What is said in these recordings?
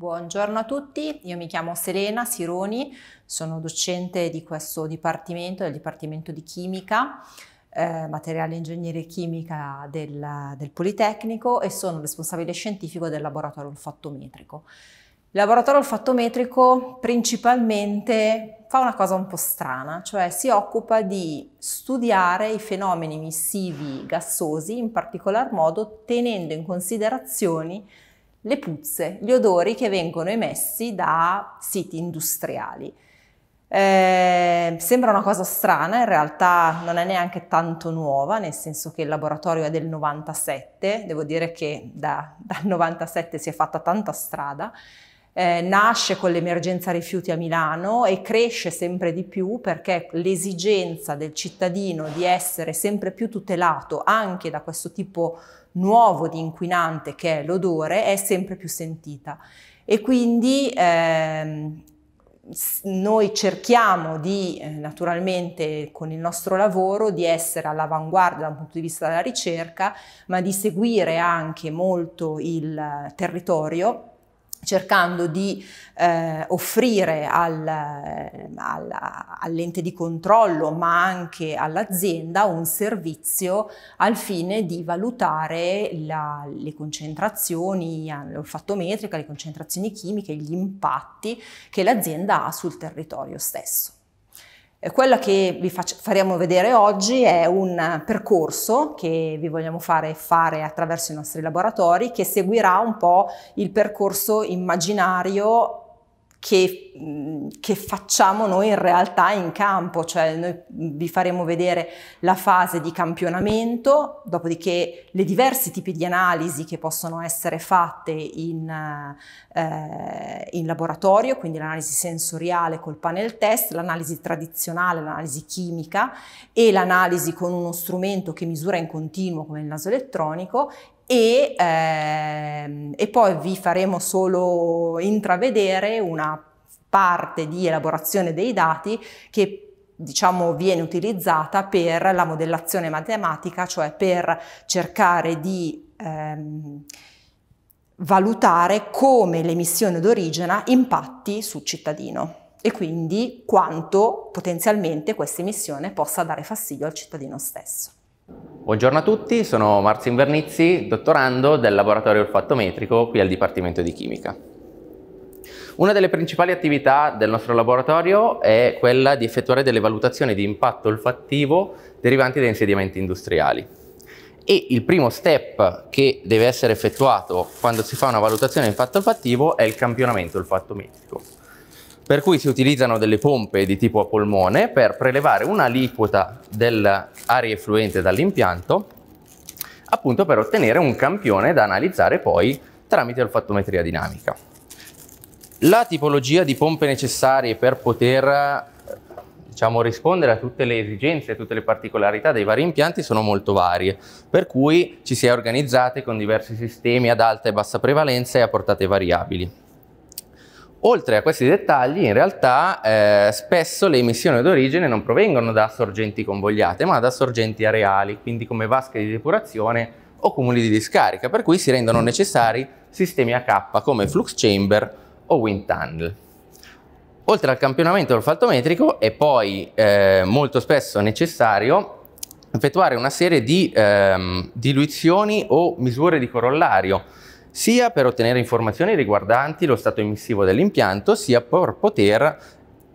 Buongiorno a tutti, io mi chiamo Serena Sironi, sono docente di questo dipartimento, del Dipartimento di Chimica, eh, Materiale Ingegneria Chimica del, del Politecnico e sono responsabile scientifico del laboratorio olfattometrico. Il laboratorio olfattometrico principalmente fa una cosa un po' strana, cioè si occupa di studiare i fenomeni emissivi gassosi, in particolar modo tenendo in considerazione le puzze, gli odori che vengono emessi da siti industriali. Eh, sembra una cosa strana, in realtà non è neanche tanto nuova, nel senso che il laboratorio è del 97, devo dire che da, dal 97 si è fatta tanta strada. Eh, nasce con l'emergenza rifiuti a Milano e cresce sempre di più perché l'esigenza del cittadino di essere sempre più tutelato anche da questo tipo di nuovo di inquinante che è l'odore è sempre più sentita e quindi ehm, noi cerchiamo di eh, naturalmente con il nostro lavoro di essere all'avanguardia dal punto di vista della ricerca ma di seguire anche molto il eh, territorio cercando di eh, offrire al, al, all'ente di controllo ma anche all'azienda un servizio al fine di valutare la, le concentrazioni olfattometriche, le concentrazioni chimiche, gli impatti che l'azienda ha sul territorio stesso. Eh, quello che vi faremo vedere oggi è un percorso che vi vogliamo fare fare attraverso i nostri laboratori che seguirà un po' il percorso immaginario che Mm, che facciamo noi in realtà in campo, cioè noi vi faremo vedere la fase di campionamento, dopodiché le diversi tipi di analisi che possono essere fatte in, eh, in laboratorio, quindi l'analisi sensoriale col panel test, l'analisi tradizionale, l'analisi chimica e l'analisi con uno strumento che misura in continuo come il naso elettronico e, ehm, e, poi vi faremo solo intravedere una parte di elaborazione dei dati che diciamo, viene utilizzata per la modellazione matematica, cioè per cercare di ehm, valutare come l'emissione d'origine impatti sul cittadino e quindi quanto potenzialmente questa emissione possa dare fastidio al cittadino stesso. Buongiorno a tutti, sono Marzio Invernizzi, dottorando del laboratorio olfattometrico qui al Dipartimento di Chimica. Una delle principali attività del nostro laboratorio è quella di effettuare delle valutazioni di impatto olfattivo derivanti da insediamenti industriali. E il primo step che deve essere effettuato quando si fa una valutazione di impatto olfattivo è il campionamento olfattometrico. Per cui si utilizzano delle pompe di tipo a polmone per prelevare un'aliquota dell'aria effluente dall'impianto appunto per ottenere un campione da analizzare poi tramite olfattometria dinamica. La tipologia di pompe necessarie per poter eh, diciamo, rispondere a tutte le esigenze, a tutte le particolarità dei vari impianti sono molto varie, per cui ci si è organizzate con diversi sistemi ad alta e bassa prevalenza e a portate variabili. Oltre a questi dettagli, in realtà eh, spesso le emissioni d'origine non provengono da sorgenti convogliate, ma da sorgenti areali, quindi come vasche di depurazione o cumuli di discarica, per cui si rendono necessari sistemi a K come flux chamber o wind tunnel. Oltre al campionamento olfaltometrico è poi eh, molto spesso necessario effettuare una serie di ehm, diluizioni o misure di corollario, sia per ottenere informazioni riguardanti lo stato emissivo dell'impianto, sia per poter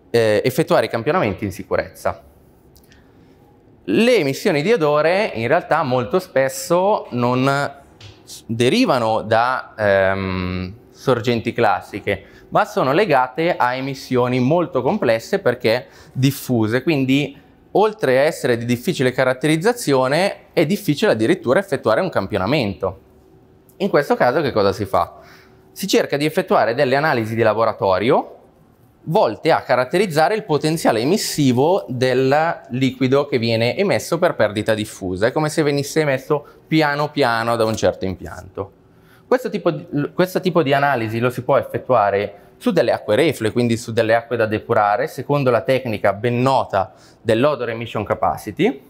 eh, effettuare i campionamenti in sicurezza. Le emissioni di odore in realtà molto spesso non derivano da, ehm, sorgenti classiche, ma sono legate a emissioni molto complesse perché diffuse, quindi oltre a essere di difficile caratterizzazione è difficile addirittura effettuare un campionamento. In questo caso che cosa si fa? Si cerca di effettuare delle analisi di laboratorio volte a caratterizzare il potenziale emissivo del liquido che viene emesso per perdita diffusa. È come se venisse emesso piano piano da un certo impianto. Questo tipo, di, questo tipo di analisi lo si può effettuare su delle acque reflue, quindi su delle acque da depurare, secondo la tecnica ben nota dell'odor emission capacity,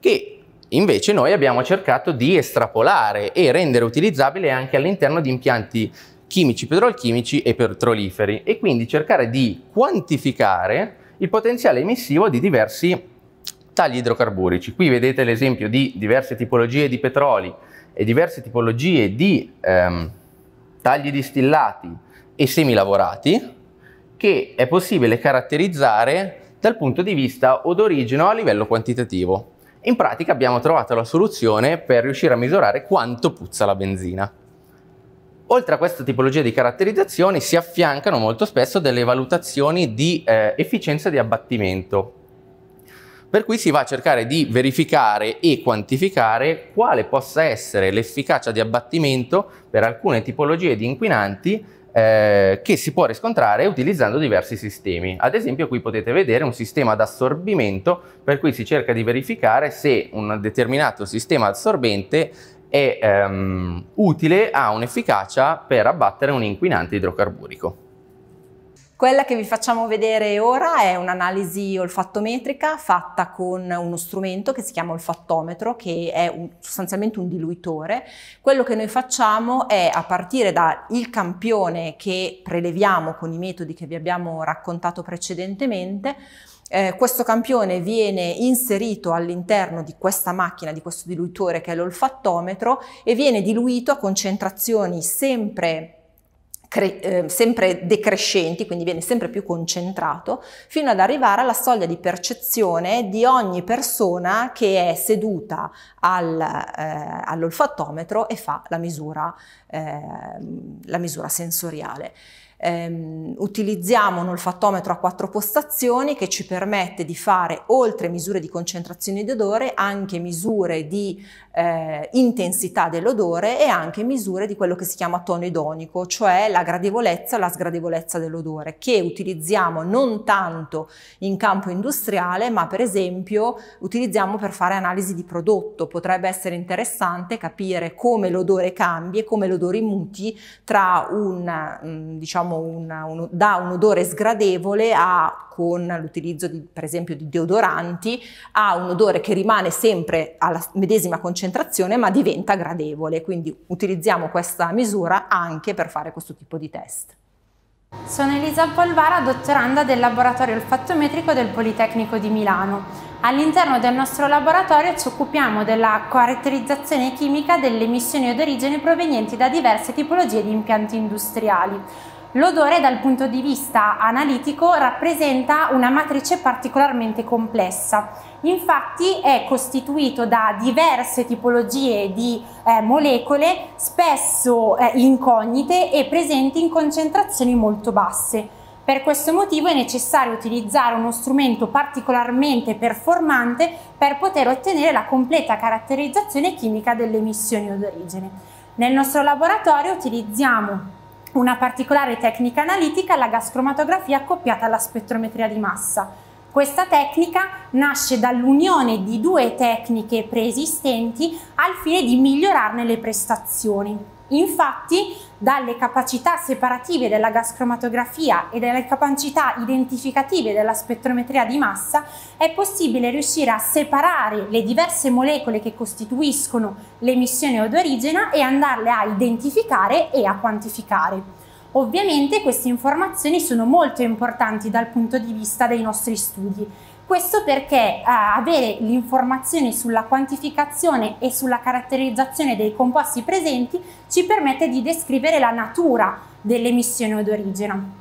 che invece noi abbiamo cercato di estrapolare e rendere utilizzabile anche all'interno di impianti chimici, petrolchimici e petroliferi e quindi cercare di quantificare il potenziale emissivo di diversi tagli idrocarburici. Qui vedete l'esempio di diverse tipologie di petroli e diverse tipologie di ehm, tagli distillati e semilavorati che è possibile caratterizzare dal punto di vista o d'origine a livello quantitativo. In pratica abbiamo trovato la soluzione per riuscire a misurare quanto puzza la benzina. Oltre a questa tipologia di caratterizzazioni si affiancano molto spesso delle valutazioni di eh, efficienza di abbattimento, per cui si va a cercare di verificare e quantificare quale possa essere l'efficacia di abbattimento per alcune tipologie di inquinanti eh, che si può riscontrare utilizzando diversi sistemi. Ad esempio qui potete vedere un sistema d'assorbimento per cui si cerca di verificare se un determinato sistema assorbente è ehm, utile, ha un'efficacia per abbattere un inquinante idrocarburico. Quella che vi facciamo vedere ora è un'analisi olfattometrica fatta con uno strumento che si chiama olfattometro, che è un, sostanzialmente un diluitore. Quello che noi facciamo è a partire dal campione che preleviamo con i metodi che vi abbiamo raccontato precedentemente, eh, questo campione viene inserito all'interno di questa macchina, di questo diluitore che è l'olfattometro e viene diluito a concentrazioni sempre eh, sempre decrescenti, quindi viene sempre più concentrato, fino ad arrivare alla soglia di percezione di ogni persona che è seduta al, eh, all'olfattometro e fa la misura, eh, la misura sensoriale. Um, utilizziamo un olfattometro a quattro postazioni che ci permette di fare oltre misure di concentrazione di odore anche misure di eh, intensità dell'odore e anche misure di quello che si chiama tono idonico, cioè la gradevolezza o la sgradevolezza dell'odore, che utilizziamo non tanto in campo industriale, ma per esempio utilizziamo per fare analisi di prodotto. Potrebbe essere interessante capire come l'odore cambia e come l'odore muti tra un, mm, diciamo, un, un, da un odore sgradevole a con l'utilizzo per esempio di deodoranti, a un odore che rimane sempre alla medesima concentrazione concentrazione ma diventa gradevole, quindi utilizziamo questa misura anche per fare questo tipo di test. Sono Elisa Polvara, dottoranda del laboratorio olfattometrico del Politecnico di Milano. All'interno del nostro laboratorio ci occupiamo della caratterizzazione chimica delle emissioni d'origine provenienti da diverse tipologie di impianti industriali. L'odore dal punto di vista analitico rappresenta una matrice particolarmente complessa infatti è costituito da diverse tipologie di eh, molecole spesso eh, incognite e presenti in concentrazioni molto basse. Per questo motivo è necessario utilizzare uno strumento particolarmente performante per poter ottenere la completa caratterizzazione chimica delle emissioni d'origine. Nel nostro laboratorio utilizziamo una particolare tecnica analitica, la gas cromatografia accoppiata alla spettrometria di massa. Questa tecnica nasce dall'unione di due tecniche preesistenti al fine di migliorarne le prestazioni. Infatti, dalle capacità separative della gascromatografia e dalle capacità identificative della spettrometria di massa è possibile riuscire a separare le diverse molecole che costituiscono l'emissione odorigena e andarle a identificare e a quantificare. Ovviamente queste informazioni sono molto importanti dal punto di vista dei nostri studi. Questo perché eh, avere informazioni sulla quantificazione e sulla caratterizzazione dei composti presenti ci permette di descrivere la natura dell'emissione d'origine.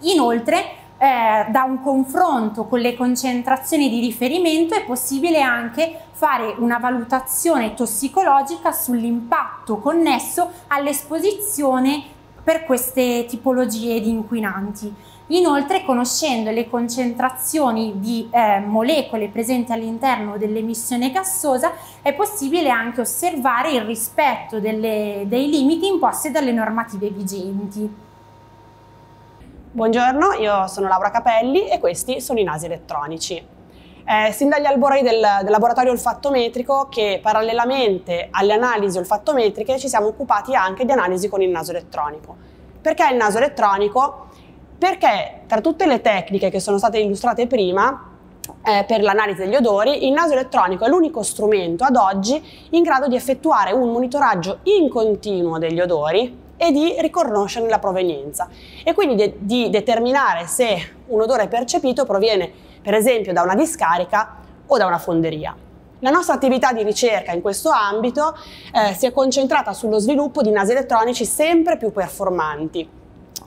Inoltre, eh, da un confronto con le concentrazioni di riferimento è possibile anche fare una valutazione tossicologica sull'impatto connesso all'esposizione per queste tipologie di inquinanti. Inoltre, conoscendo le concentrazioni di eh, molecole presenti all'interno dell'emissione gassosa, è possibile anche osservare il rispetto delle, dei limiti imposti dalle normative vigenti. Buongiorno, io sono Laura Capelli e questi sono i nasi elettronici eh, sin dagli albori del, del laboratorio olfattometrico che parallelamente alle analisi olfattometriche ci siamo occupati anche di analisi con il naso elettronico. Perché il naso elettronico? Perché tra tutte le tecniche che sono state illustrate prima, eh, per l'analisi degli odori, il naso elettronico è l'unico strumento ad oggi in grado di effettuare un monitoraggio in continuo degli odori e di riconoscerne la provenienza e quindi de- di determinare se un odore percepito proviene per esempio da una discarica o da una fonderia. La nostra attività di ricerca in questo ambito eh, si è concentrata sullo sviluppo di nasi elettronici sempre più performanti,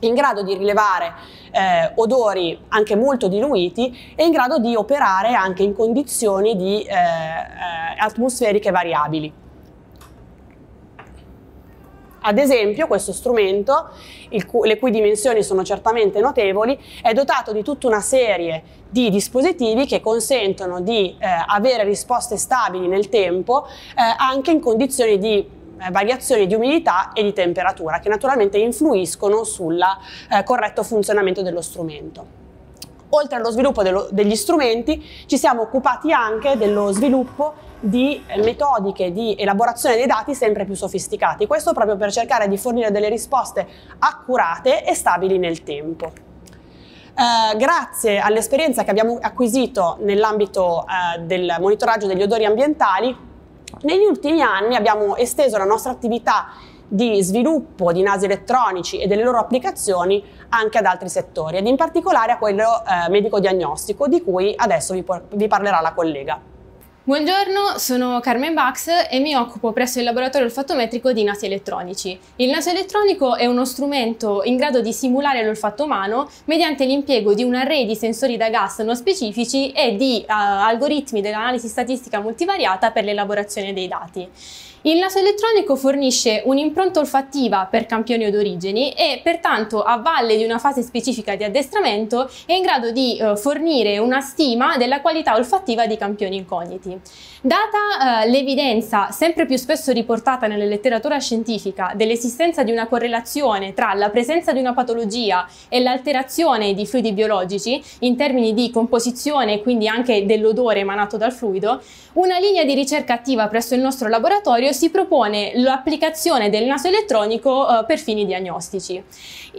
in grado di rilevare eh, odori anche molto diluiti e in grado di operare anche in condizioni di, eh, eh atmosferiche variabili. Ad esempio questo strumento, cu- le cui dimensioni sono certamente notevoli, è dotato di tutta una serie di dispositivi che consentono di eh, avere risposte stabili nel tempo eh, anche in condizioni di eh, variazioni di umidità e di temperatura che naturalmente influiscono sul eh, corretto funzionamento dello strumento. Oltre allo sviluppo dello, degli strumenti ci siamo occupati anche dello sviluppo di metodiche di elaborazione dei dati sempre più sofisticati, questo proprio per cercare di fornire delle risposte accurate e stabili nel tempo. Eh, grazie all'esperienza che abbiamo acquisito nell'ambito eh, del monitoraggio degli odori ambientali, negli ultimi anni abbiamo esteso la nostra attività di sviluppo di nasi elettronici e delle loro applicazioni anche ad altri settori ed in particolare a quello eh, medico-diagnostico di cui adesso vi, vi parlerà la collega. Buongiorno, sono Carmen Bax e mi occupo presso il laboratorio olfattometrico di nasi elettronici. Il naso elettronico è uno strumento in grado di simulare l'olfatto umano mediante l'impiego di un array di sensori da gas non specifici e di uh, algoritmi dell'analisi statistica multivariata per l'elaborazione dei dati. Il naso elettronico fornisce un'impronta olfattiva per campioni odorigeni e pertanto a valle di una fase specifica di addestramento è in grado di eh, fornire una stima della qualità olfattiva di campioni incogniti. Data eh, l'evidenza sempre più spesso riportata nella letteratura scientifica dell'esistenza di una correlazione tra la presenza di una patologia e l'alterazione di fluidi biologici in termini di composizione e quindi anche dell'odore emanato dal fluido, una linea di ricerca attiva presso il nostro laboratorio laboratorio si propone l'applicazione del naso elettronico eh, per fini diagnostici.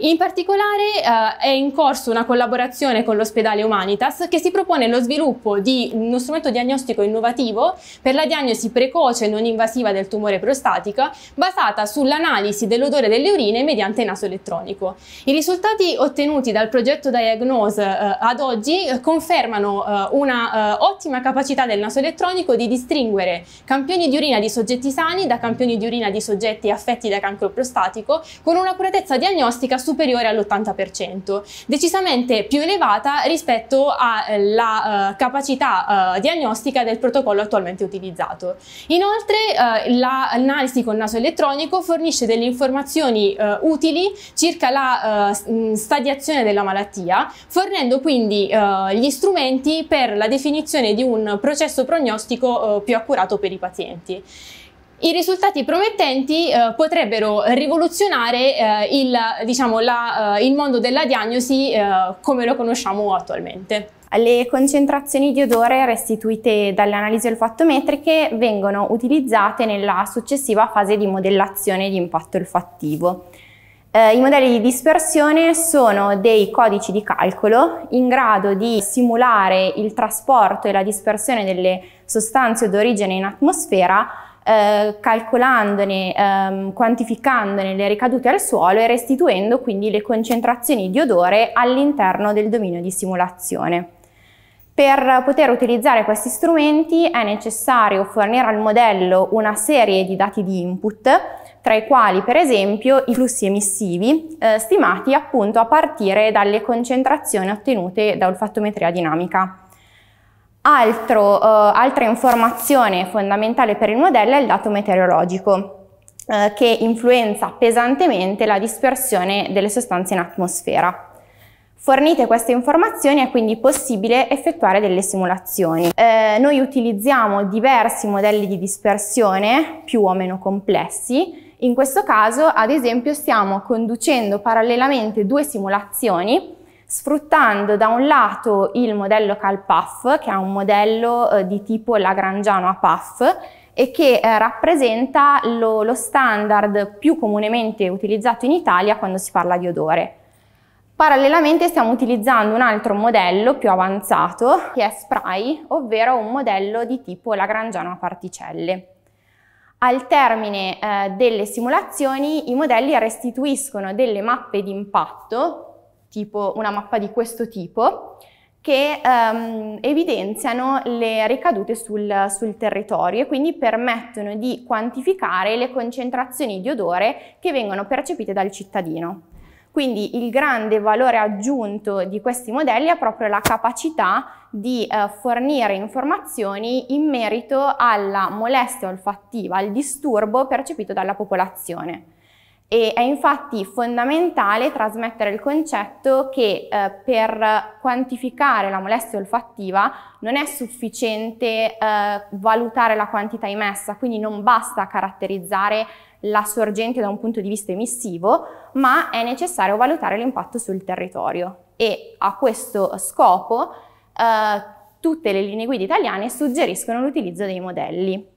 In particolare eh, è in corso una collaborazione con l'ospedale Humanitas che si propone lo sviluppo di uno strumento diagnostico innovativo per la diagnosi precoce e non invasiva del tumore prostatico basata sull'analisi dell'odore delle urine mediante naso elettronico. I risultati ottenuti dal progetto Diagnose eh, ad oggi eh, confermano eh, una eh, ottima capacità del naso elettronico di distinguere campioni di urina di soggetti sani sani da campioni di urina di soggetti affetti da cancro prostatico con un'accuratezza diagnostica superiore all'80%, decisamente più elevata rispetto alla eh, uh, eh, capacità uh, diagnostica del protocollo attualmente utilizzato. Inoltre uh, l'analisi con naso elettronico fornisce delle informazioni utili circa la mm, stadiazione della malattia, fornendo quindi gli strumenti per la definizione di un processo prognostico più accurato per i pazienti. I risultati promettenti eh, potrebbero rivoluzionare eh, il, diciamo, la, eh, il, mondo della diagnosi eh, come lo conosciamo attualmente. Le concentrazioni di odore restituite dalle analisi olfattometriche vengono utilizzate nella successiva fase di modellazione di impatto olfattivo. Eh, I modelli di dispersione sono dei codici di calcolo in grado di simulare il trasporto e la dispersione delle sostanze d'origine in atmosfera eh, calcolandone, ehm, quantificandone le ricadute al suolo e restituendo quindi le concentrazioni di odore all'interno del dominio di simulazione. Per poter utilizzare questi strumenti è necessario fornire al modello una serie di dati di input, tra i quali per esempio i flussi emissivi, eh, stimati appunto a partire dalle concentrazioni ottenute da olfattometria dinamica. Altro, eh, altra informazione fondamentale per il modello è il dato meteorologico eh, che influenza pesantemente la dispersione delle sostanze in atmosfera. Fornite queste informazioni è quindi possibile effettuare delle simulazioni. Eh, noi utilizziamo diversi modelli di dispersione più o meno complessi. In questo caso, ad esempio, stiamo conducendo parallelamente due simulazioni sfruttando da un lato il modello CalPAF, che è un modello eh, di tipo lagrangiano a PAF, e che eh, rappresenta lo, lo standard più comunemente utilizzato in Italia quando si parla di odore. Parallelamente stiamo utilizzando un altro modello più avanzato, che è Spray, ovvero un modello di tipo lagrangiano a particelle. Al termine eh, delle simulazioni i modelli restituiscono delle mappe d'impatto tipo una mappa di questo tipo, che ehm, evidenziano le ricadute sul, sul, territorio e quindi permettono di quantificare le concentrazioni di odore che vengono percepite dal cittadino. Quindi il grande valore aggiunto di questi modelli è proprio la capacità di eh, fornire informazioni in merito alla molestia olfattiva, al disturbo percepito dalla popolazione. E è infatti fondamentale trasmettere il concetto che eh, per quantificare la molestia olfattiva non è sufficiente eh, valutare la quantità emessa, quindi non basta caratterizzare la sorgente da un punto di vista emissivo, ma è necessario valutare l'impatto sul territorio. E a questo scopo eh, tutte le linee guida italiane suggeriscono l'utilizzo dei modelli.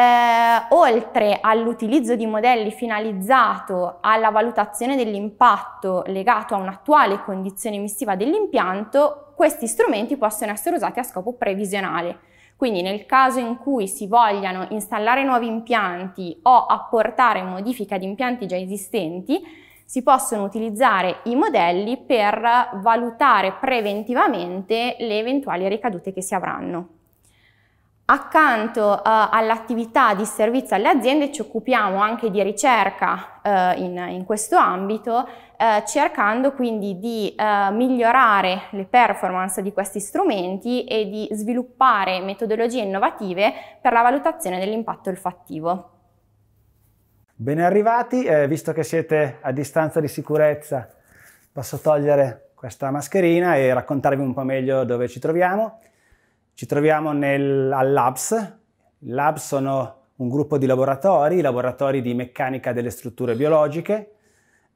Eh, oltre all'utilizzo di modelli finalizzato alla valutazione dell'impatto legato a un'attuale condizione emissiva dell'impianto, questi strumenti possono essere usati a scopo previsionale. Quindi nel caso in cui si vogliano installare nuovi impianti o apportare modifiche ad impianti già esistenti, si possono utilizzare i modelli per valutare preventivamente le eventuali ricadute che si avranno. Accanto eh, all'attività di servizio alle aziende ci occupiamo anche di ricerca eh, in, in, questo ambito, eh, cercando quindi di eh, migliorare le performance di questi strumenti e di sviluppare metodologie innovative per la valutazione dell'impatto olfattivo. Ben arrivati, eh, visto che siete a distanza di sicurezza, posso togliere questa mascherina e raccontarvi un po' meglio dove ci troviamo. Ci troviamo nel, al Labs. Labs sono un gruppo di laboratori, laboratori di meccanica delle strutture biologiche.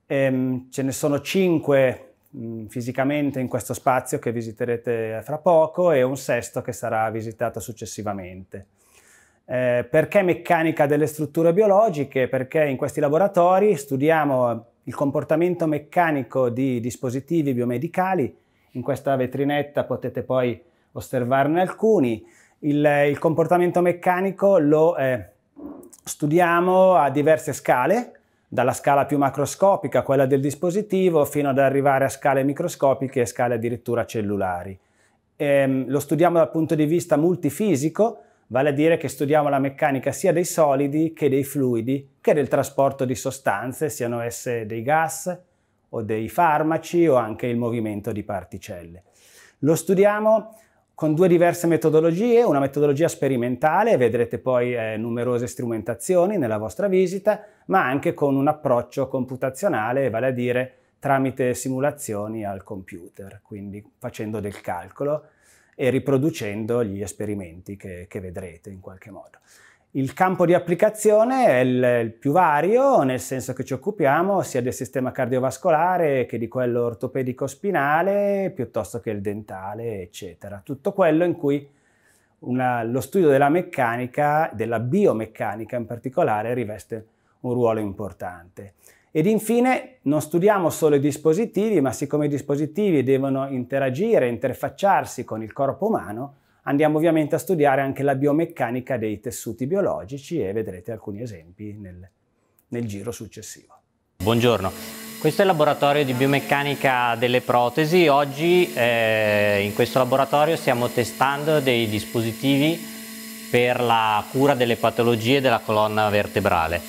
Ehm, ce ne sono cinque mh, fisicamente in questo spazio che visiterete fra poco e un sesto che sarà visitato successivamente. Eh, perché meccanica delle strutture biologiche? Perché in questi laboratori studiamo il comportamento meccanico di dispositivi biomedicali. In questa vetrinetta potete poi osservarne alcuni. Il, il comportamento meccanico lo eh, studiamo a diverse scale, dalla scala più macroscopica, quella del dispositivo, fino ad arrivare a scale microscopiche e scale addirittura cellulari. Ehm, lo studiamo dal punto di vista multifisico, vale a dire che studiamo la meccanica sia dei solidi che dei fluidi, che del trasporto di sostanze, siano esse dei gas o dei farmaci o anche il movimento di particelle. Lo studiamo con due diverse metodologie, una metodologia sperimentale, vedrete poi eh, numerose strumentazioni nella vostra visita, ma anche con un approccio computazionale, vale a dire tramite simulazioni al computer, quindi facendo del calcolo e riproducendo gli esperimenti che, che vedrete in qualche modo. Il campo di applicazione è il, più vario, nel senso che ci occupiamo sia del sistema cardiovascolare che di quello ortopedico spinale, piuttosto che il dentale, eccetera. Tutto quello in cui una, lo studio della meccanica, della biomeccanica in particolare, riveste un ruolo importante. Ed infine non studiamo solo i dispositivi, ma siccome i dispositivi devono interagire, interfacciarsi con il corpo umano, Andiamo ovviamente a studiare anche la biomeccanica dei tessuti biologici e vedrete alcuni esempi nel, nel giro successivo. Buongiorno, questo è il laboratorio di biomeccanica delle protesi. Oggi eh, in questo laboratorio stiamo testando dei dispositivi per la cura delle patologie della colonna vertebrale.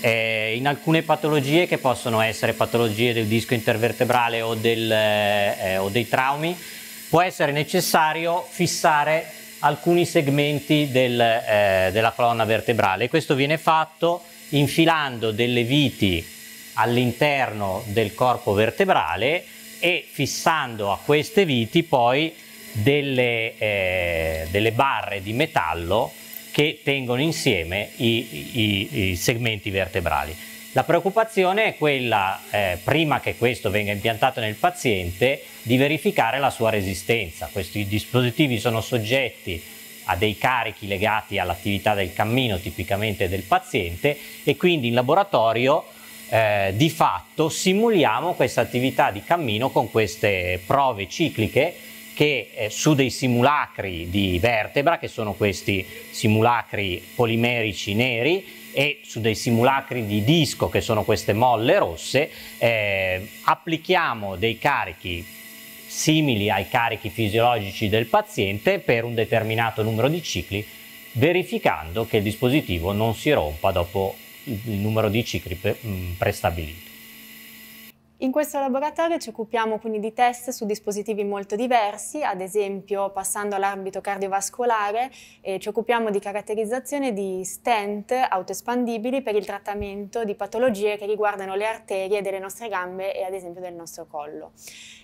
Eh, in alcune patologie che possono essere patologie del disco intervertebrale o, del, eh, eh o dei traumi può essere necessario fissare alcuni segmenti del, eh, della colonna vertebrale. Questo viene fatto infilando delle viti all'interno del corpo vertebrale e fissando a queste viti poi delle, eh, delle barre di metallo che tengono insieme i, i, i segmenti vertebrali. La preoccupazione è quella, eh, prima che questo venga impiantato nel paziente, di verificare la sua resistenza. Questi dispositivi sono soggetti a dei carichi legati all'attività del cammino tipicamente del paziente e quindi in laboratorio eh, di fatto simuliamo questa attività di cammino con queste prove cicliche che eh, su dei simulacri di vertebra, che sono questi simulacri polimerici neri, e su dei simulacri di disco che sono queste molle rosse eh, applichiamo dei carichi simili ai carichi fisiologici del paziente per un determinato numero di cicli verificando che il dispositivo non si rompa dopo il numero di cicli mm, prestabilito. In questo laboratorio ci occupiamo quindi di test su dispositivi molto diversi, ad esempio passando all'ambito cardiovascolare eh, ci occupiamo di caratterizzazione di stent autoespandibili per il trattamento di patologie che riguardano le arterie delle nostre gambe e ad esempio del nostro collo.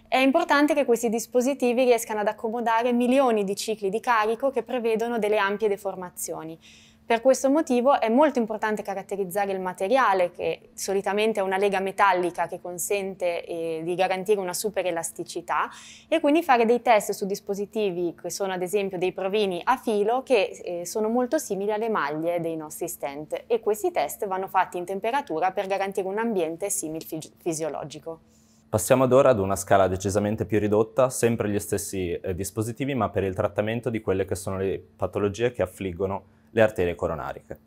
È importante che questi dispositivi riescano ad accomodare milioni di cicli di carico che prevedono delle ampie deformazioni. Per questo motivo è molto importante caratterizzare il materiale, che solitamente è una lega metallica che consente eh, di garantire una super elasticità, e quindi fare dei test su dispositivi che sono ad esempio dei provini a filo che eh, sono molto simili alle maglie dei nostri stent e questi test vanno fatti in temperatura per garantire un ambiente simil fisiologico. Passiamo ad ora ad una scala decisamente più ridotta, sempre gli stessi eh, dispositivi, ma per il trattamento di quelle che sono le patologie che affliggono le arterie coronariche.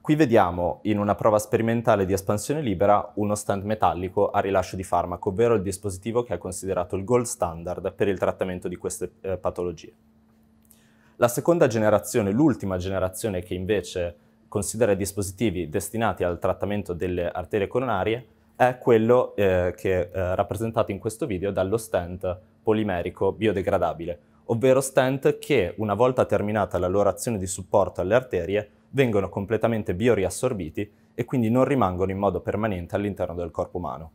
Qui vediamo in una prova sperimentale di espansione libera uno stand metallico a rilascio di farmaco, ovvero il dispositivo che è considerato il gold standard per il trattamento di queste eh, patologie. La seconda generazione, l'ultima generazione che invece considera dispositivi destinati al trattamento delle arterie coronarie, è quello eh, che è eh, rappresentato in questo video dallo stand polimerico biodegradabile, ovvero stent che, una volta terminata la loro azione di supporto alle arterie, vengono completamente bioriassorbiti e quindi non rimangono in modo permanente all'interno del corpo umano.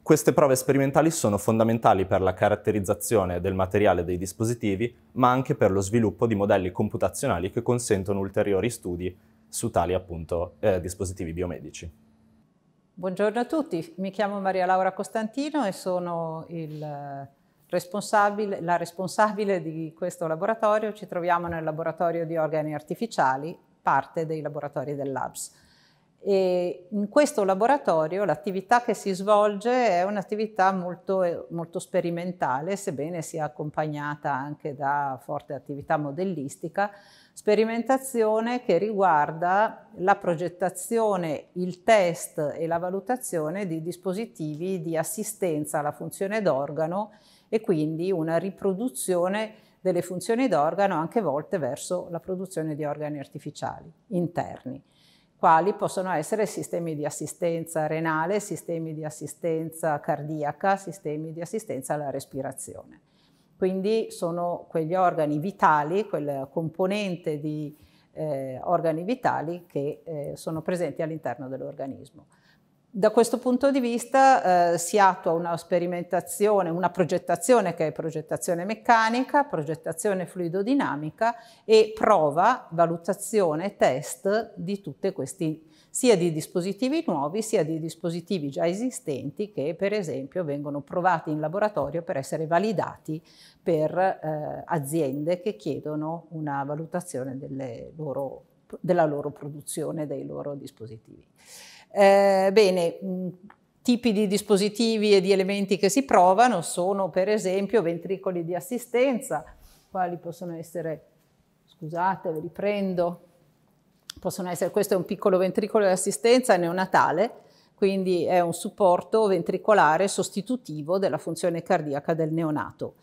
Queste prove sperimentali sono fondamentali per la caratterizzazione del materiale dei dispositivi, ma anche per lo sviluppo di modelli computazionali che consentono ulteriori studi su tali appunto, eh, dispositivi biomedici. Buongiorno a tutti, mi chiamo Maria Laura Costantino e sono il responsabile, la responsabile di questo laboratorio, ci troviamo nel laboratorio di organi artificiali, parte dei laboratori del Labs. E in questo laboratorio l'attività che si svolge è un'attività molto, molto sperimentale, sebbene sia accompagnata anche da forte attività modellistica, sperimentazione che riguarda la progettazione, il test e la valutazione di dispositivi di assistenza alla funzione d'organo e quindi una riproduzione delle funzioni d'organo anche volte verso la produzione di organi artificiali interni, quali possono essere sistemi di assistenza renale, sistemi di assistenza cardiaca, sistemi di assistenza alla respirazione. Quindi sono quegli organi vitali, quel componente di eh, organi vitali che eh, sono presenti all'interno dell'organismo. Da questo punto di vista eh, si attua una sperimentazione, una progettazione che è progettazione meccanica, progettazione fluidodinamica e prova, valutazione, test di tutti questi, sia di dispositivi nuovi sia di dispositivi già esistenti che per esempio vengono provati in laboratorio per essere validati per eh, aziende che chiedono una valutazione loro, della loro produzione dei loro dispositivi. Eh, bene, mm, tipi di dispositivi e di elementi che si provano sono per esempio ventricoli di assistenza, quali possono essere, scusate, ve li prendo, possono essere, questo è un piccolo ventricolo di assistenza neonatale, quindi è un supporto ventricolare sostitutivo della funzione cardiaca del neonato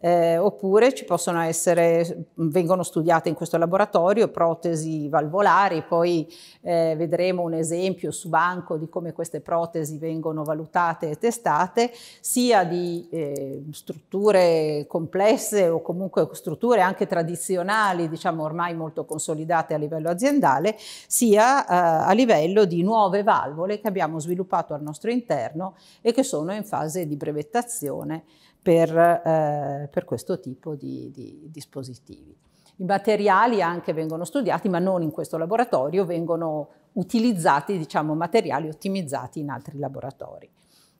eh, oppure ci possono essere, vengono studiate in questo laboratorio protesi valvolari, poi eh, vedremo un esempio su banco di come queste protesi vengono valutate e testate, sia di eh, strutture complesse o comunque strutture anche tradizionali, diciamo ormai molto consolidate a livello aziendale, sia eh, a livello di nuove valvole che abbiamo sviluppato al nostro interno e che sono in fase di brevettazione per, eh, per questo tipo di, di dispositivi. I materiali anche vengono studiati, ma non in questo laboratorio, vengono utilizzati diciamo, materiali ottimizzati in altri laboratori.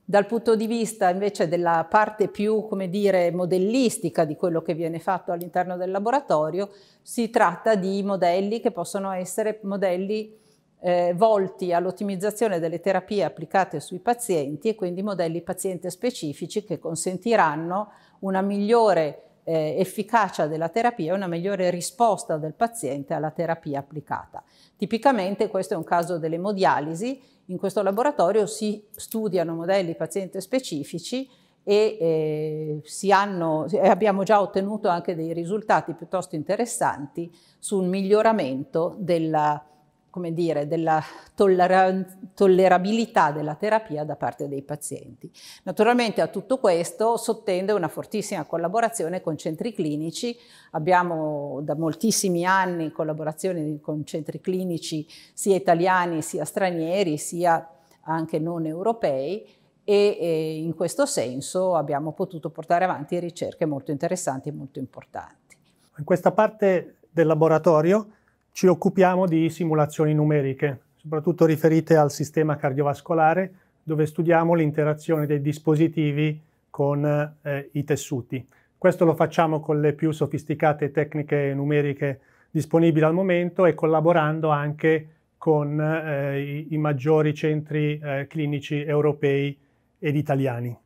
Dal punto di vista invece della parte più, come dire, modellistica di quello che viene fatto all'interno del laboratorio, si tratta di modelli che possono essere modelli eh, volti all'ottimizzazione delle terapie applicate sui pazienti e quindi modelli paziente specifici che consentiranno una migliore eh, efficacia della terapia e una migliore risposta del paziente alla terapia applicata. Tipicamente questo è un caso dell'emodialisi, in questo laboratorio si studiano modelli paziente specifici e eh, hanno, abbiamo già ottenuto anche dei risultati piuttosto interessanti sul miglioramento della come dire, della tollerabilità della terapia da parte dei pazienti. Naturalmente a tutto questo sottende una fortissima collaborazione con centri clinici. Abbiamo da moltissimi anni collaborazioni con centri clinici sia italiani sia stranieri, sia anche non europei e in questo senso abbiamo potuto portare avanti ricerche molto interessanti e molto importanti. In questa parte del laboratorio ci occupiamo di simulazioni numeriche, soprattutto riferite al sistema cardiovascolare, dove studiamo l'interazione dei dispositivi con eh, i tessuti. Questo lo facciamo con le più sofisticate tecniche numeriche disponibili al momento e collaborando anche con eh, i, i, maggiori centri eh, clinici europei ed italiani.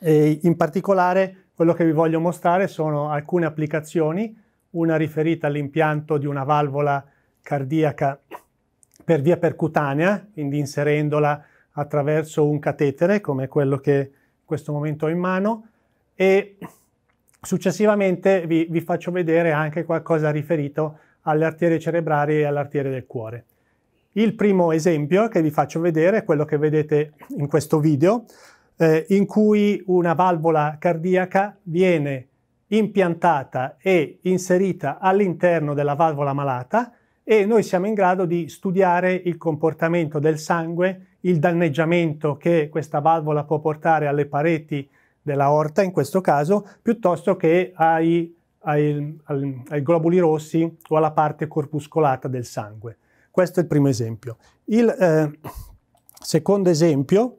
E in particolare quello che vi voglio mostrare sono alcune applicazioni una riferita all'impianto di una valvola cardiaca per via percutanea, quindi inserendola attraverso un catetere come quello che in questo momento ho in mano e successivamente vi, vi faccio vedere anche qualcosa riferito alle arterie cerebrali e alle arterie del cuore. Il primo esempio che vi faccio vedere è quello che vedete in questo video, eh, in cui una valvola cardiaca viene impiantata e inserita all'interno della valvola malata e noi siamo in grado di studiare il comportamento del sangue, il danneggiamento che questa valvola può portare alle pareti della orta in questo caso, piuttosto che ai, ai, ai globuli rossi o alla parte corpuscolata del sangue. Questo è il primo esempio. Il eh, secondo esempio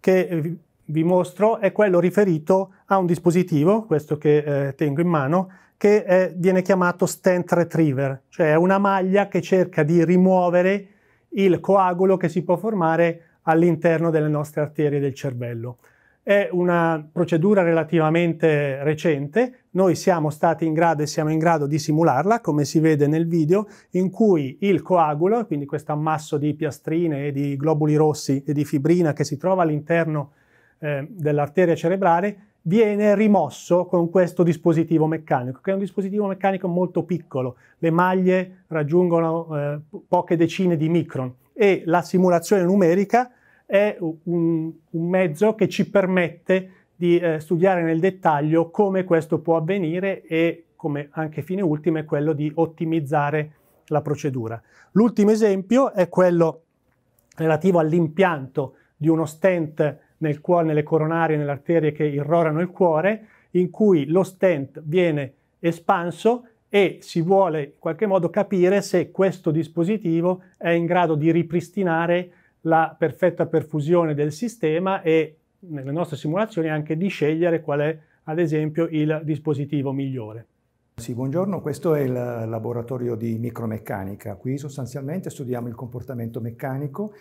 che vi mostro è quello riferito a un dispositivo, questo che eh, tengo in mano, che è, viene chiamato stent retriever, cioè una maglia che cerca di rimuovere il coagulo che si può formare all'interno delle nostre arterie del cervello. È una procedura relativamente recente, noi siamo stati in grado e siamo in grado di simularla, come si vede nel video, in cui il coagulo, quindi questo ammasso di piastrine e di globuli rossi e di fibrina che si trova all'interno eh, dell'arteria cerebrale viene rimosso con questo dispositivo meccanico, che è un dispositivo meccanico molto piccolo. Le maglie raggiungono eh, poche decine di micron e la simulazione numerica è un, un mezzo che ci permette di eh, studiare nel dettaglio come questo può avvenire e come anche fine ultimo è quello di ottimizzare la procedura. L'ultimo esempio è quello relativo all'impianto di uno stent nel cuore, nelle coronarie, nelle arterie che irrorano il cuore, in cui lo stent viene espanso e si vuole in qualche modo capire se questo dispositivo è in grado di ripristinare la perfetta perfusione del sistema e nelle nostre simulazioni anche di scegliere qual è ad esempio il dispositivo migliore. Sì, buongiorno, questo è il laboratorio di micromeccanica. Qui sostanzialmente studiamo il comportamento meccanico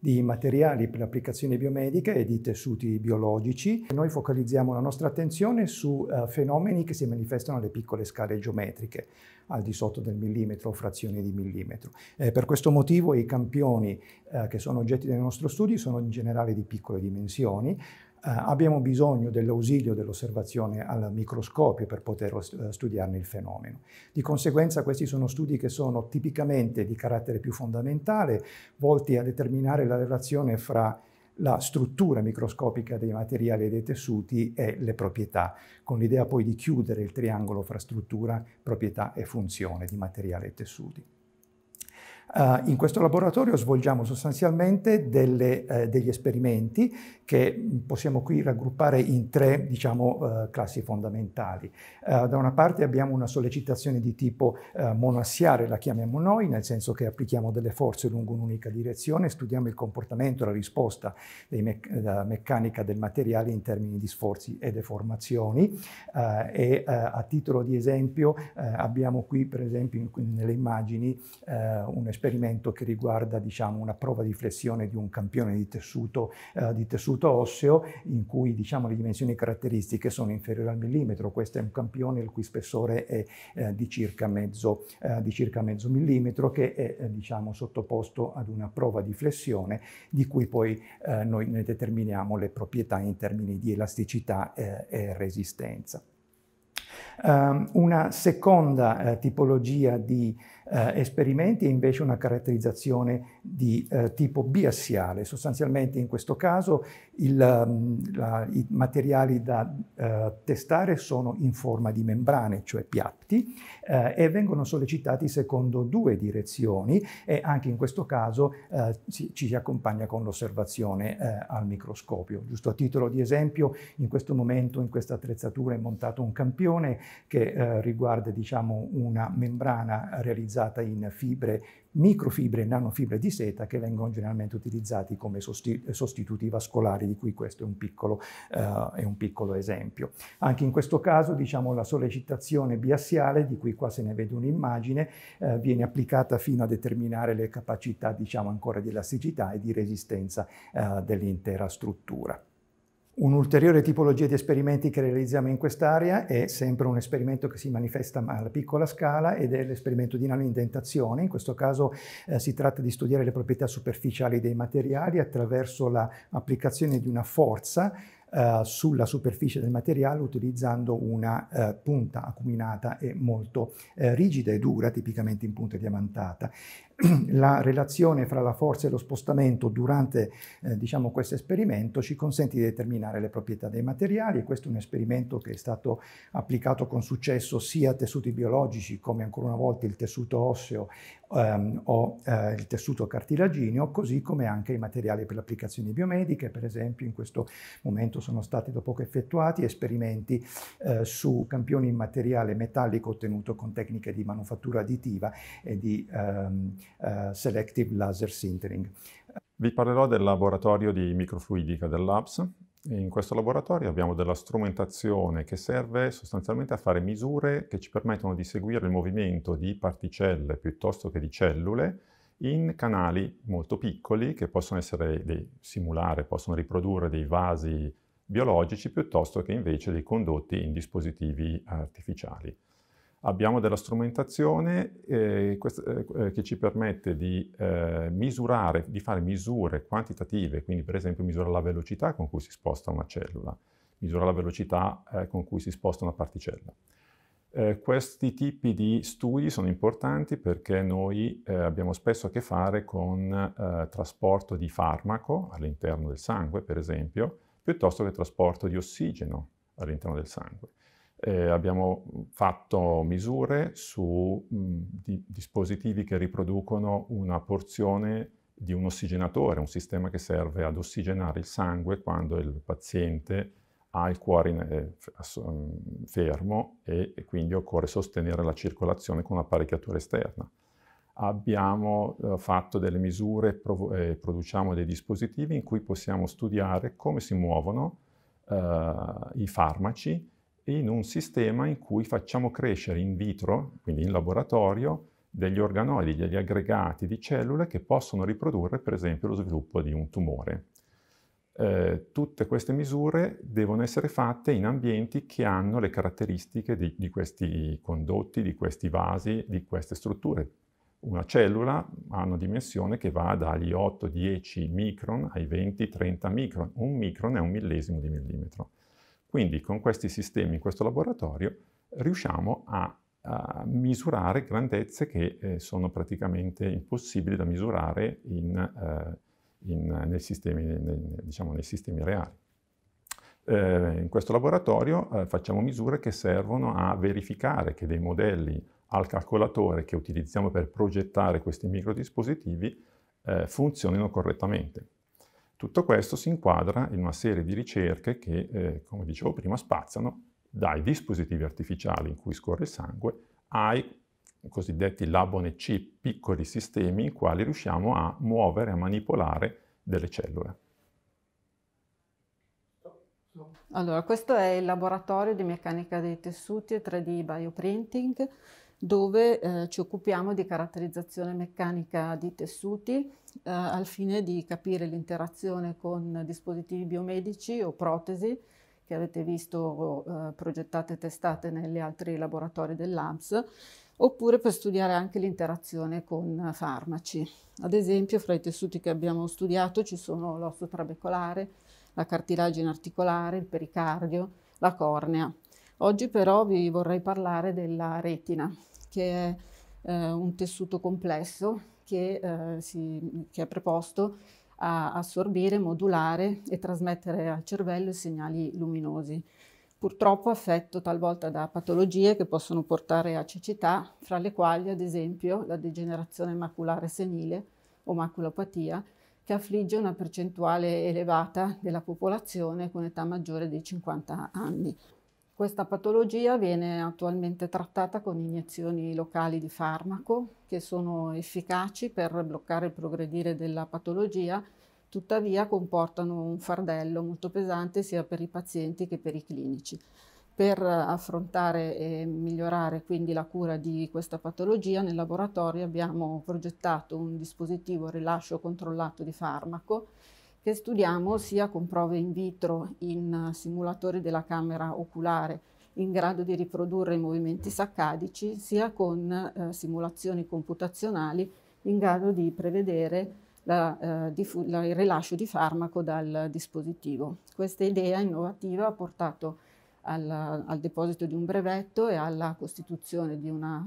di materiali per applicazioni biomediche e di tessuti biologici. Noi focalizziamo la nostra attenzione su uh, fenomeni che si manifestano alle piccole scale geometriche, al di sotto del millimetro o frazioni di millimetro. Eh, per questo motivo i campioni uh, che sono oggetti del nostro studio sono in generale di piccole dimensioni, eh, abbiamo bisogno dell'ausilio dell'osservazione al microscopio per poter eh, studiarne il fenomeno. Di conseguenza questi sono studi che sono tipicamente di carattere più fondamentale, volti a determinare la relazione fra la struttura microscopica dei materiali e dei tessuti e le proprietà, con l'idea poi di chiudere il triangolo fra struttura, proprietà e funzione di materiale e tessuti. Uh, in questo laboratorio svolgiamo sostanzialmente delle, eh, degli esperimenti che possiamo qui raggruppare in tre diciamo, uh, classi fondamentali. Uh, da una parte abbiamo una sollecitazione di tipo monassiale, la chiamiamo noi, nel senso che applichiamo delle forze lungo un'unica direzione, studiamo il comportamento, la risposta mecc la meccanica del materiale in termini di sforzi e deformazioni e a titolo di esempio abbiamo qui per esempio in, nelle immagini un esperimento che riguarda diciamo, una prova di flessione di un campione di tessuto, eh, di tessuto osseo in cui diciamo, le dimensioni caratteristiche sono inferiori al millimetro. Questo è un campione il cui spessore è eh, di, circa mezzo, eh, di, circa mezzo, millimetro che è eh, diciamo, sottoposto ad una prova di flessione di cui poi eh, noi ne determiniamo le proprietà in termini di elasticità eh, e resistenza. Um, una seconda tipologia di eh, esperimenti e invece una caratterizzazione di eh, tipo biassiale. Sostanzialmente in questo caso il, mm, la, i materiali da eh, testare sono in forma di membrane, cioè piatti, eh, e vengono sollecitati secondo due direzioni e anche in questo caso ci, eh, ci si accompagna con l'osservazione eh, al microscopio. Giusto a titolo di esempio, in questo momento in questa attrezzatura è montato un campione che riguarda diciamo, una membrana realizzata realizzata in fibre, microfibre e nanofibre di seta che vengono generalmente utilizzati come sostituti vascolari, di cui questo è un piccolo, uh, è un piccolo esempio. Anche in questo caso, diciamo, la sollecitazione biassiale, di cui qua se ne vede un'immagine, uh, viene applicata fino a determinare le capacità, diciamo, ancora di elasticità e di resistenza uh, dell'intera struttura. Un'ulteriore tipologia di esperimenti che realizziamo in quest'area è sempre un esperimento che si manifesta a piccola scala ed è l'esperimento di nanoindentazione. In questo caso eh, si tratta di studiare le proprietà superficiali dei materiali attraverso l'applicazione di una forza eh, sulla superficie del materiale utilizzando una eh, punta acuminata e molto eh, rigida e dura, tipicamente in punta diamantata. la relazione fra la forza e lo spostamento durante eh, diciamo, questo esperimento ci consente di determinare le proprietà dei materiali e questo è un esperimento che è stato applicato con successo sia a tessuti biologici come ancora una volta il tessuto osseo ehm, o eh, il tessuto cartilagineo, così come anche i materiali per le applicazioni biomediche, per esempio in questo momento sono stati da poco effettuati esperimenti eh, su campioni in materiale metallico ottenuto con tecniche di manufattura additiva e di ehm, uh, Selective Laser Sintering. Vi parlerò del laboratorio di microfluidica dell'Abs. In questo laboratorio abbiamo della strumentazione che serve sostanzialmente a fare misure che ci permettono di seguire il movimento di particelle piuttosto che di cellule in canali molto piccoli che possono essere dei simulare, possono riprodurre dei vasi biologici piuttosto che invece dei condotti in dispositivi artificiali. Abbiamo della strumentazione eh, eh, eh, che ci permette di eh, misurare, di fare misure quantitative, quindi per esempio misurare la velocità con cui si sposta una cellula, misurare la velocità eh, con cui si sposta una particella. Eh, questi tipi di studi sono importanti perché noi abbiamo spesso a che fare con trasporto di farmaco all'interno del sangue, per esempio, piuttosto che trasporto di ossigeno all'interno del sangue. Eh, abbiamo fatto misure su mh, di, dispositivi che riproducono una porzione di un ossigenatore, un sistema che serve ad ossigenare il sangue quando il paziente ha il cuore in, eh, fermo e, e, quindi occorre sostenere la circolazione con un'apparecchiatura esterna. Abbiamo eh, fatto delle misure, provo- eh, produciamo dei dispositivi in cui possiamo studiare come si muovono eh, i farmaci in un sistema in cui facciamo crescere in vitro, quindi in laboratorio, degli organoidi, degli aggregati di cellule che possono riprodurre per esempio lo sviluppo di un tumore. Eh, tutte queste misure devono essere fatte in ambienti che hanno le caratteristiche di, di questi condotti, di questi vasi, di queste strutture. Una cellula ha una dimensione che va dagli 8-10 micron ai 20-30 micron. Un micron è un millesimo di millimetro. Quindi con questi sistemi in questo laboratorio riusciamo a, a misurare grandezze che eh, sono praticamente impossibili da misurare in, eh, in, nei, sistemi, nei, diciamo, nei, sistemi, reali. Eh, in questo laboratorio eh, facciamo misure che servono a verificare che dei modelli al calcolatore che utilizziamo per progettare questi microdispositivi eh, funzionino correttamente. Tutto questo si inquadra in una serie di ricerche che, eh, come dicevo prima, spaziano dai dispositivi artificiali in cui scorre il sangue ai cosiddetti labone C, piccoli sistemi in quali riusciamo a muovere, e a manipolare delle cellule. Allora, questo è il laboratorio di meccanica dei tessuti e 3D bioprinting dove eh, ci occupiamo di caratterizzazione meccanica di tessuti eh, al fine di capire l'interazione con dispositivi biomedici o protesi che avete visto eh, progettate e testate negli altri laboratori dell'AMS, oppure per studiare anche l'interazione con farmaci. Ad esempio, fra i tessuti che abbiamo studiato ci sono l'osso trabecolare, la cartilagine articolare, il pericardio, la cornea Oggi però vi vorrei parlare della retina, che è eh, un tessuto complesso che, eh, si, che è preposto a assorbire, modulare e trasmettere al cervello i segnali luminosi purtroppo affetto talvolta da patologie che possono portare a cecità, fra le quali ad esempio la degenerazione maculare senile o maculopatia, che affligge una percentuale elevata della popolazione con età maggiore di 50 anni. Questa patologia viene attualmente trattata con iniezioni locali di farmaco che sono efficaci per bloccare il progredire della patologia, tuttavia comportano un fardello molto pesante sia per i pazienti che per i clinici. Per affrontare e migliorare quindi la cura di questa patologia, nel laboratorio abbiamo progettato un dispositivo rilascio controllato di farmaco che studiamo sia con prove in vitro in simulatori della camera oculare in grado di riprodurre i movimenti saccadici, sia con eh, simulazioni computazionali in grado di prevedere la, eh, la, il rilascio di farmaco dal dispositivo. Questa idea innovativa ha portato al, al deposito di un brevetto e alla costituzione di una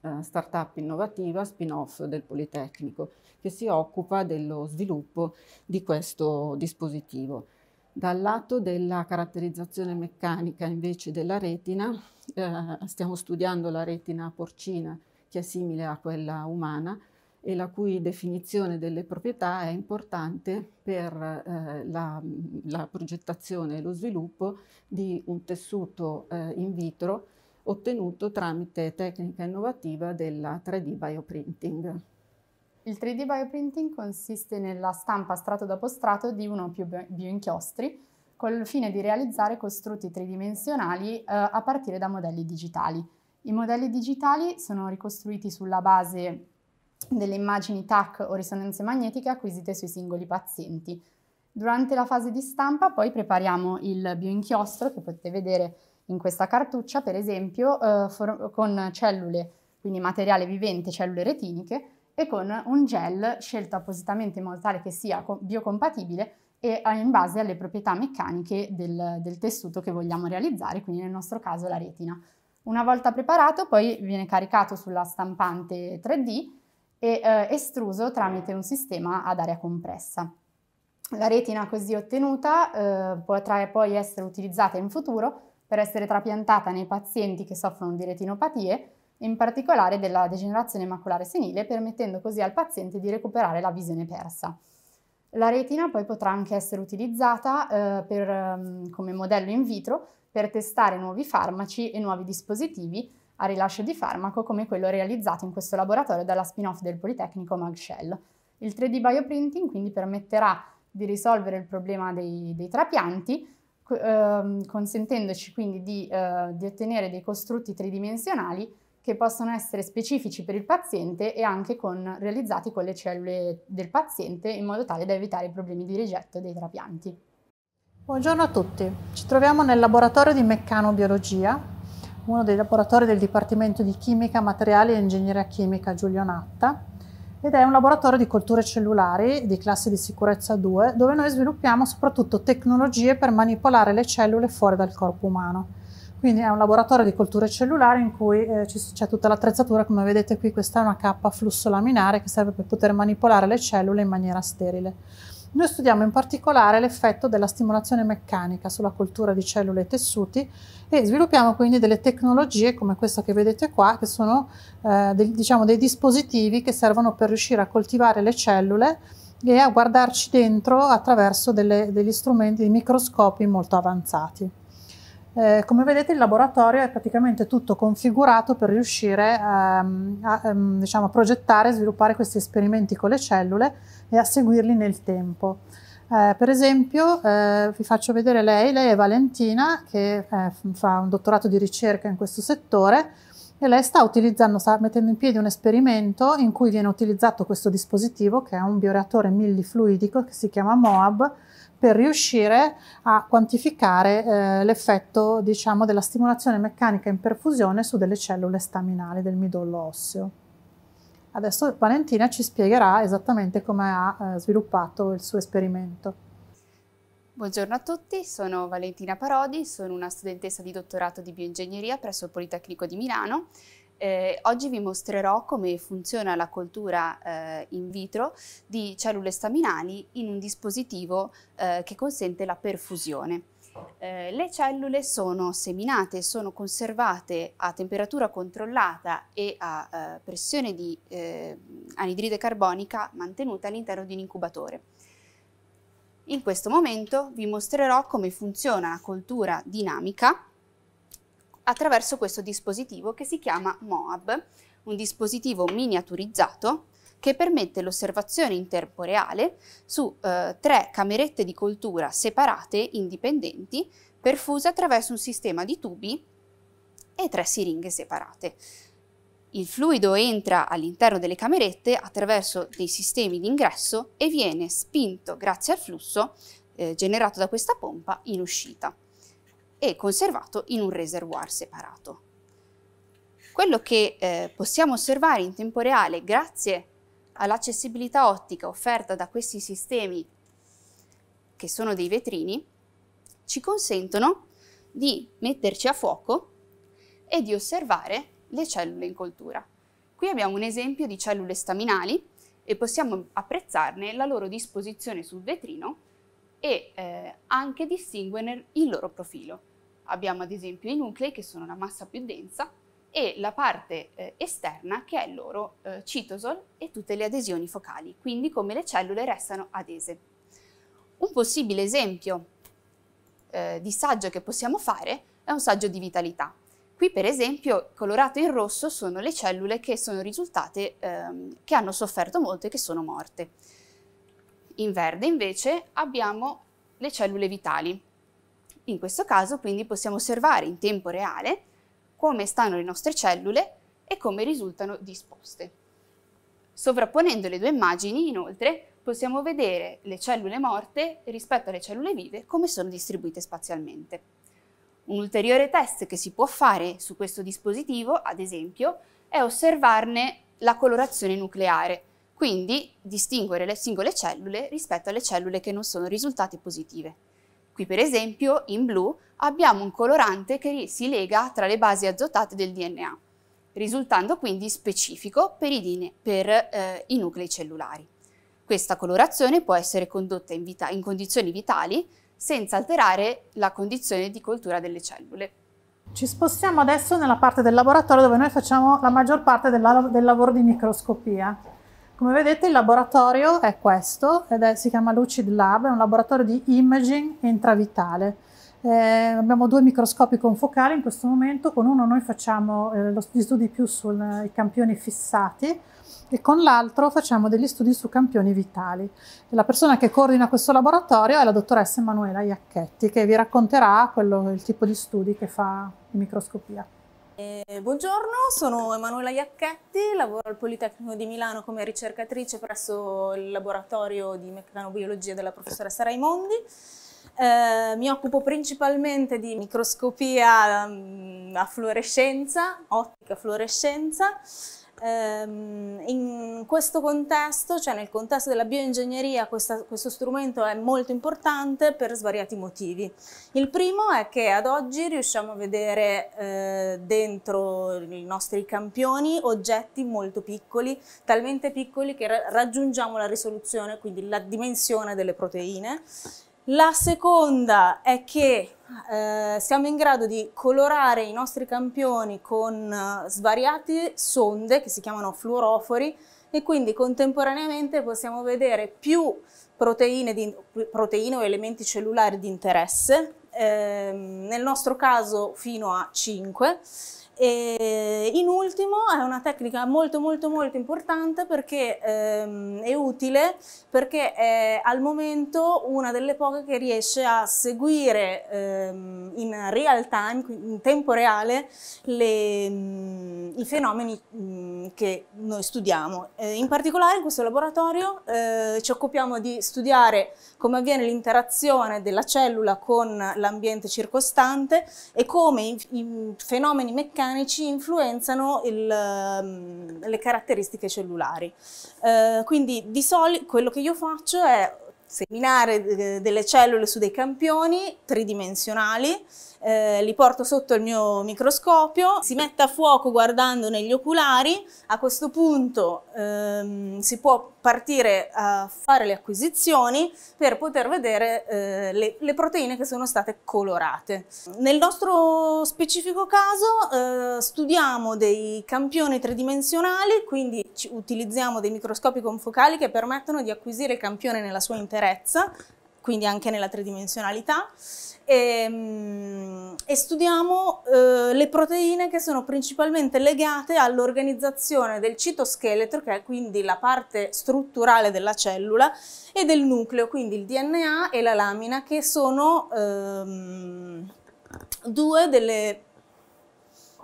uh, start-up innovativa spin-off del Politecnico che si occupa dello sviluppo di questo dispositivo. Dal lato della caratterizzazione meccanica invece della retina, eh, stiamo studiando la retina porcina che è simile a quella umana e la cui definizione delle proprietà è importante per eh, la, la, progettazione e lo sviluppo di un tessuto eh, in vitro ottenuto tramite tecnica innovativa della 3D bioprinting. Il 3D bioprinting consiste nella stampa strato dopo strato di uno o più bioinchiostri col fine di realizzare costrutti tridimensionali eh, a partire da modelli digitali. I modelli digitali sono ricostruiti sulla base delle immagini TAC o risonanze magnetiche acquisite sui singoli pazienti. Durante la fase di stampa poi prepariamo il bioinchiostro che potete vedere in questa cartuccia, per esempio, eh, con cellule, quindi materiale vivente, cellule retiniche, e con un gel scelto appositamente in modo tale che sia biocompatibile e eh, in base alle proprietà meccaniche del, del tessuto che vogliamo realizzare, quindi nel nostro caso la retina. Una volta preparato poi viene caricato sulla stampante 3D e eh, estruso tramite un sistema ad aria compressa. La retina così ottenuta eh, potrà poi essere utilizzata in futuro per essere trapiantata nei pazienti che soffrono di retinopatie in particolare della degenerazione maculare senile, permettendo così al paziente di recuperare la visione persa. La retina poi potrà anche essere utilizzata eh, per, ehm, come modello in vitro per testare nuovi farmaci e nuovi dispositivi a rilascio di farmaco come quello realizzato in questo laboratorio dalla spin-off del Politecnico Magshell. Il 3D bioprinting quindi permetterà di risolvere il problema dei, dei trapianti, ehm, consentendoci quindi di, eh, di ottenere dei costrutti tridimensionali che possono essere specifici per il paziente e anche con, realizzati con le cellule del paziente in modo tale da evitare i problemi di rigetto dei trapianti. Buongiorno a tutti, ci troviamo nel laboratorio di meccanobiologia, uno dei laboratori del Dipartimento di Chimica, Materiali e Ingegneria Chimica Giulio Natta ed è un laboratorio di colture cellulari di classe di sicurezza 2 dove noi sviluppiamo soprattutto tecnologie per manipolare le cellule fuori dal corpo umano. Quindi è un laboratorio di colture cellulari in cui eh, c'è tutta l'attrezzatura, come vedete qui questa è una cappa flusso laminare che serve per poter manipolare le cellule in maniera sterile. Noi studiamo in particolare l'effetto della stimolazione meccanica sulla coltura di cellule e tessuti e sviluppiamo quindi delle tecnologie come questa che vedete qua, che sono eh, dei, diciamo, dei dispositivi che servono per riuscire a coltivare le cellule e a guardarci dentro attraverso delle, degli strumenti, dei microscopi molto avanzati. Eh, come vedete il laboratorio è praticamente tutto configurato per riuscire ehm, a ehm, diciamo, progettare e sviluppare questi esperimenti con le cellule e a seguirli nel tempo. Eh, per esempio eh, vi faccio vedere lei, lei è Valentina che eh, fa un dottorato di ricerca in questo settore e lei sta utilizzando, sta mettendo in piedi un esperimento in cui viene utilizzato questo dispositivo che è un bioreattore millifluidico che si chiama MOAB per riuscire a quantificare eh, l'effetto diciamo, della stimolazione meccanica in perfusione su delle cellule staminali del midollo osseo. Adesso Valentina ci spiegherà esattamente come ha eh, sviluppato il suo esperimento. Buongiorno a tutti, sono Valentina Parodi, sono una studentessa di dottorato di bioingegneria presso il Politecnico di Milano eh, oggi vi mostrerò come funziona la coltura eh, in vitro di cellule staminali in un dispositivo eh, che consente la perfusione. Eh, le cellule sono seminate, sono conservate a temperatura controllata e a eh, pressione di eh, anidride carbonica mantenuta all'interno di un incubatore. In questo momento vi mostrerò come funziona la coltura dinamica attraverso questo dispositivo che si chiama MOAB, un dispositivo miniaturizzato che permette l'osservazione in tempo reale su eh, tre camerette di coltura separate, indipendenti, perfuse attraverso un sistema di tubi e tre siringhe separate. Il fluido entra all'interno delle camerette attraverso dei sistemi di ingresso e viene spinto grazie al flusso eh, generato da questa pompa in uscita e conservato in un reservoir separato. Quello che eh, possiamo osservare in tempo reale grazie all'accessibilità ottica offerta da questi sistemi che sono dei vetrini ci consentono di metterci a fuoco e di osservare le cellule in coltura. Qui abbiamo un esempio di cellule staminali e possiamo apprezzarne la loro disposizione sul vetrino e eh, anche distinguerne il loro profilo. Abbiamo ad esempio i nuclei che sono la massa più densa e la parte eh, esterna che è il loro eh, citosol e tutte le adesioni focali, quindi come le cellule restano adese. Un possibile esempio eh, di saggio che possiamo fare è un saggio di vitalità. Qui per esempio colorato in rosso sono le cellule che sono risultate, ehm, che hanno sofferto molto e che sono morte. In verde invece abbiamo le cellule vitali, in questo caso quindi possiamo osservare in tempo reale come stanno le nostre cellule e come risultano disposte. Sovrapponendo le due immagini, inoltre, possiamo vedere le cellule morte rispetto alle cellule vive come sono distribuite spazialmente. Un ulteriore test che si può fare su questo dispositivo, ad esempio, è osservarne la colorazione nucleare, quindi distinguere le singole cellule rispetto alle cellule che non sono risultate positive. Qui per esempio, in blu, abbiamo un colorante che si lega tra le basi azotate del DNA, risultando quindi specifico per i, per, eh, i nuclei cellulari. Questa colorazione può essere condotta in, vita, in condizioni vitali senza alterare la condizione di coltura delle cellule. Ci spostiamo adesso nella parte del laboratorio dove noi facciamo la maggior parte del, del lavoro di microscopia. Come vedete il laboratorio è questo ed è, si chiama Lucid Lab, è un laboratorio di imaging intravitale. Eh, abbiamo due microscopi confocali in questo momento, con uno noi facciamo eh, gli studi più sui campioni fissati e con l'altro facciamo degli studi su campioni vitali. E la persona che coordina questo laboratorio è la dottoressa Emanuela Iacchetti che vi racconterà quello, il tipo di studi che fa in microscopia. Eh, buongiorno, sono Emanuela Iacchetti, lavoro al Politecnico di Milano come ricercatrice presso il laboratorio di meccanobiologia della professoressa Raimondi. Eh, mi occupo principalmente di microscopia mh, mm, a fluorescenza, ottica fluorescenza, Ehm, in questo contesto, cioè nel contesto della bioingegneria, questa, questo strumento è molto importante per svariati motivi. Il primo è che ad oggi riusciamo a vedere eh, dentro i nostri campioni oggetti molto piccoli, talmente piccoli che raggiungiamo la risoluzione, quindi la dimensione delle proteine la seconda è che eh, siamo in grado di colorare i nostri campioni con eh, svariate sonde che si chiamano fluorofori e quindi contemporaneamente possiamo vedere più proteine, di, proteine o elementi cellulari di interesse, ehm, nel nostro caso fino a 5 e in ultimo è una tecnica molto molto molto importante perché ehm, è utile perché è al momento una delle poche che riesce a seguire ehm, in real time, in tempo reale, le, mh, mhmm, i fenomeni mh, mhmm, che noi studiamo. Eh, in particolare in questo laboratorio eh, ci occupiamo di studiare come avviene l'interazione della cellula con l'ambiente circostante e come i, i fenomeni meccanici organici influenzano il, ehm, le caratteristiche cellulari. Eh, quindi di solito quello che io faccio è seminare eh, delle cellule su dei campioni tridimensionali eh, li porto sotto il mio microscopio, si mette a fuoco guardando negli oculari, a questo punto ehm, si può partire a fare le acquisizioni per poter vedere eh, le, le, proteine che sono state colorate. Nel nostro specifico caso eh, studiamo dei campioni tridimensionali, quindi utilizziamo dei microscopi confocali che permettono di acquisire il campione nella sua interezza, quindi anche nella tridimensionalità, e, ehm, e studiamo eh, le proteine che sono principalmente legate all'organizzazione del citoscheletro, che è quindi la parte strutturale della cellula, e del nucleo, quindi il DNA e la lamina, che sono ehm, due delle,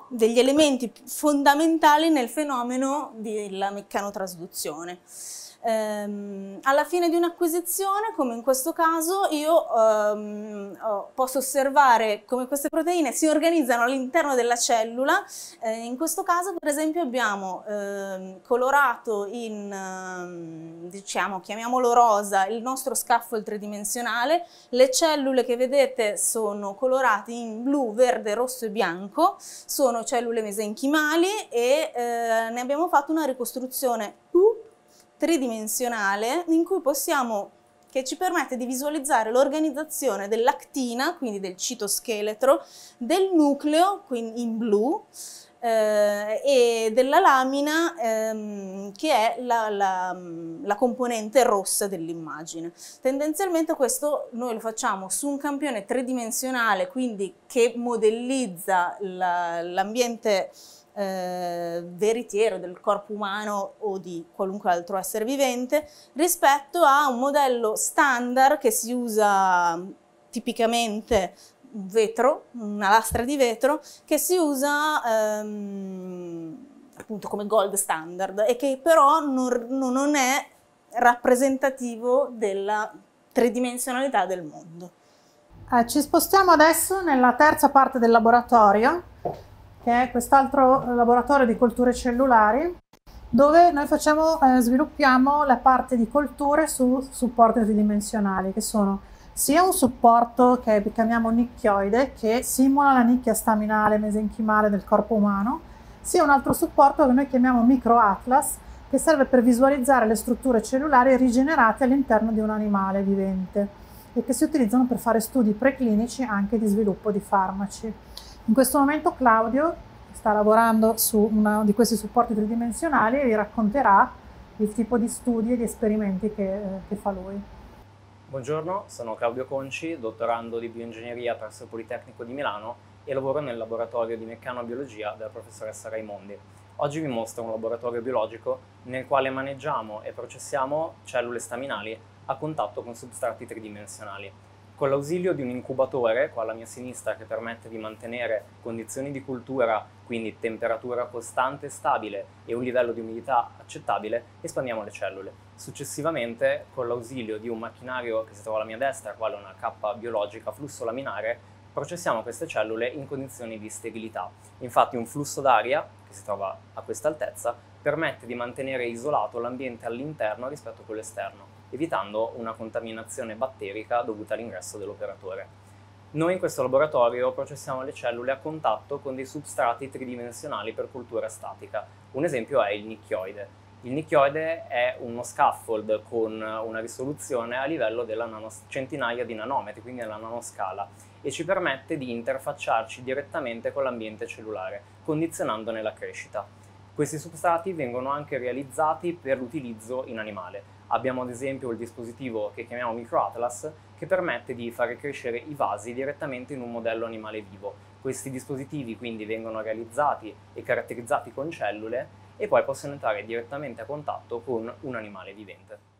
degli elementi fondamentali nel fenomeno della meccanotrasduzione ehm, alla fine di un'acquisizione, come in questo caso, io ehm, posso osservare come queste proteine si organizzano all'interno della cellula. Eh, in questo caso, per esempio, abbiamo ehm, colorato in, ehm, diciamo, chiamiamolo rosa, il nostro scaffold tridimensionale. Le cellule che vedete sono colorate in blu, verde, rosso e bianco. Sono cellule mesenchimali e eh, ne abbiamo fatto una ricostruzione tridimensionale in cui possiamo che ci permette di visualizzare l'organizzazione dell'actina, quindi del citoscheletro, del nucleo, quindi in blu, eh, e della lamina ehm, che è la, la, la componente rossa dell'immagine. Tendenzialmente questo noi lo facciamo su un campione tridimensionale, quindi che modellizza l'ambiente la, eh, veritiero del corpo umano o di qualunque altro essere vivente rispetto a un modello standard che si usa mm, tipicamente un vetro, una lastra di vetro che si usa ehm, appunto come gold standard e che però non, non è rappresentativo della tridimensionalità del mondo. Eh, ci spostiamo adesso nella terza parte del laboratorio che è quest'altro eh, laboratorio di colture cellulari, dove noi facciamo, eh, sviluppiamo la parte di colture su supporti tridimensionali, che sono sia un supporto che chiamiamo nicchioide, che simula la nicchia staminale mesenchimale del corpo umano, sia un altro supporto che noi chiamiamo microatlas, che serve per visualizzare le strutture cellulari rigenerate all'interno di un animale vivente e che si utilizzano per fare studi preclinici anche di sviluppo di farmaci. In questo momento Claudio sta lavorando su uno di questi supporti tridimensionali e vi racconterà il tipo di studi e di esperimenti che, eh, che fa lui. Buongiorno, sono Claudio Conci, dottorando di bioingegneria presso il Politecnico di Milano e lavoro nel laboratorio di meccanobiologia della professoressa Raimondi. Oggi vi mostro un laboratorio biologico nel quale maneggiamo e processiamo cellule staminali a contatto con substrati tridimensionali con l'ausilio di un incubatore qua alla mia sinistra che permette di mantenere condizioni di cultura, quindi temperatura costante e stabile e un livello di umidità accettabile, espandiamo le cellule. Successivamente, con l'ausilio di un macchinario che si trova alla mia destra, quale una cappa biologica flusso laminare, processiamo queste cellule in condizioni di sterilità. Infatti un flusso d'aria, che si trova a questa altezza, permette di mantenere isolato l'ambiente all'interno rispetto a quello esterno evitando una contaminazione batterica dovuta all'ingresso dell'operatore. Noi in questo laboratorio processiamo le cellule a contatto con dei substrati tridimensionali per cultura statica. Un esempio è il nicchioide. Il nicchioide è uno scaffold con una risoluzione a livello della centinaia di nanometri, quindi alla nanoscala, e ci permette di interfacciarci direttamente con l'ambiente cellulare, condizionandone la crescita. Questi substrati vengono anche realizzati per l'utilizzo in animale. Abbiamo ad esempio il dispositivo che chiamiamo MicroAtlas che permette di fare crescere i vasi direttamente in un modello animale vivo. Questi dispositivi quindi vengono realizzati e caratterizzati con cellule e poi possono entrare direttamente a contatto con un animale vivente.